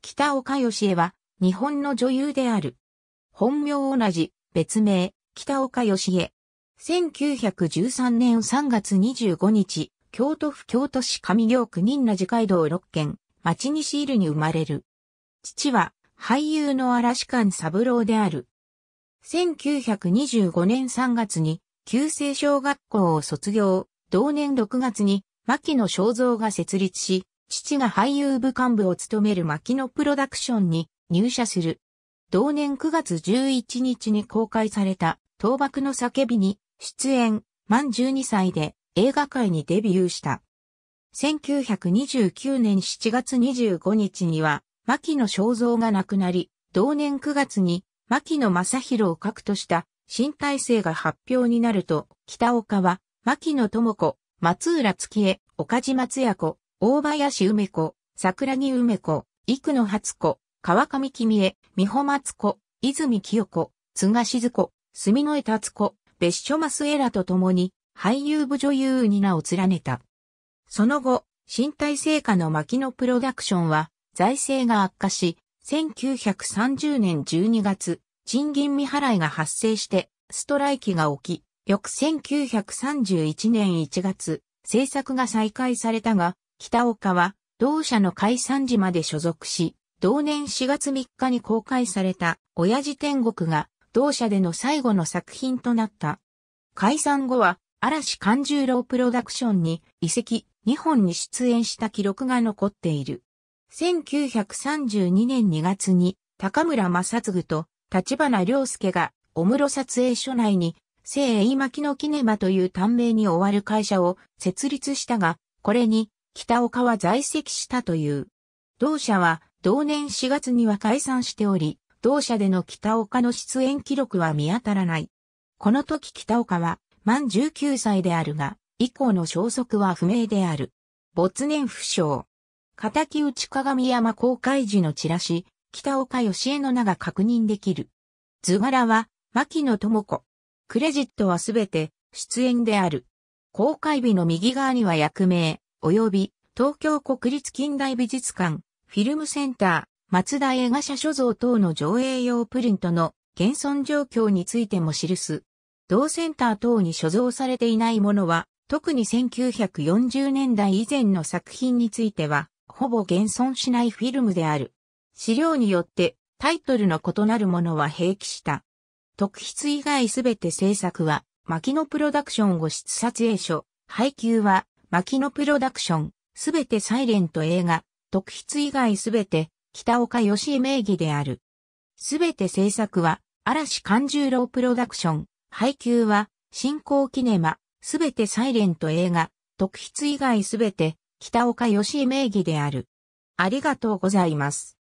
北岡義恵は、日本の女優である。本名同じ、別名、北岡義恵。1913年3月25日、京都府京都市上京区仁和寺街道6軒、町西入に生まれる。父は、俳優の嵐館三郎である。1925年3月に、旧制小学校を卒業、同年6月に、牧野正造が設立し、父が俳優部幹部を務める牧野プロダクションに入社する。同年9月11日に公開された、倒幕の叫びに出演、満12歳で映画界にデビューした。1929年7月25日には、牧野正造が亡くなり、同年9月に牧野正宏を核とした新体制が発表になると、北岡は、牧野智子、松浦月江、岡島津也子、大林梅子、桜木梅子、幾野初子、川上君江、美穂松子、泉清子、津賀静子、住野江達子、別所マスエラと共に、俳優部女優に名を連ねた。その後、身体成果の牧野プロダクションは、財政が悪化し、1930年12月、賃金未払いが発生して、ストライキが起き、翌1931年1月、制作が再開されたが、北岡は、同社の解散時まで所属し、同年4月3日に公開された、親父天国が、同社での最後の作品となった。解散後は、嵐勘十郎プロダクションに、遺跡日本に出演した記録が残っている。1932年2月に、高村正嗣と、立花良介が、小室撮影所内に、聖絵巻のキネマという短命に終わる会社を設立したが、これに北岡は在籍したという。同社は同年4月には解散しており、同社での北岡の出演記録は見当たらない。この時北岡は満19歳であるが、以降の消息は不明である。没年不詳。敵内鏡山公開時のチラシ、北岡義恵の名が確認できる。図柄は、牧野智子。クレジットはすべて、出演である。公開日の右側には役名、及び東京国立近代美術館、フィルムセンター、松田映画社所蔵等の上映用プリントの現存状況についても記す。同センター等に所蔵されていないものは、特に1940年代以前の作品については、ほぼ現存しないフィルムである。資料によってタイトルの異なるものは併記した。特筆以外すべて制作は、牧野プロダクションを出撮影所、配給は、牧野プロダクション、すべてサイレント映画、特筆以外すべて、北岡義恵名義である。すべて制作は、嵐勘十郎プロダクション、配給は、新興キネマ、すべてサイレント映画、特筆以外すべて、北岡義恵名義である。ありがとうございます。